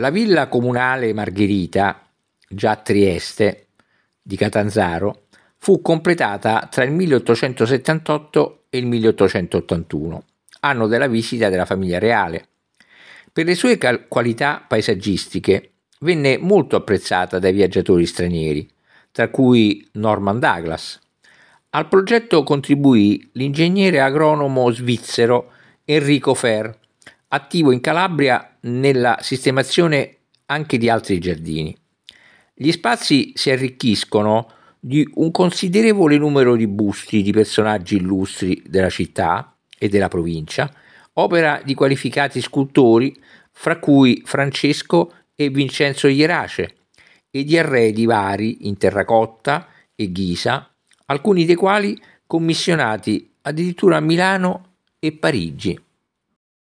La villa comunale Margherita, già a Trieste, di Catanzaro, fu completata tra il 1878 e il 1881, anno della visita della famiglia reale. Per le sue cal- qualità paesaggistiche venne molto apprezzata dai viaggiatori stranieri, tra cui Norman Douglas. Al progetto contribuì l'ingegnere agronomo svizzero Enrico Fer, attivo in Calabria nella sistemazione anche di altri giardini. Gli spazi si arricchiscono di un considerevole numero di busti di personaggi illustri della città e della provincia, opera di qualificati scultori, fra cui Francesco e Vincenzo Ierace, e di arredi vari in terracotta e ghisa, alcuni dei quali commissionati addirittura a Milano e Parigi.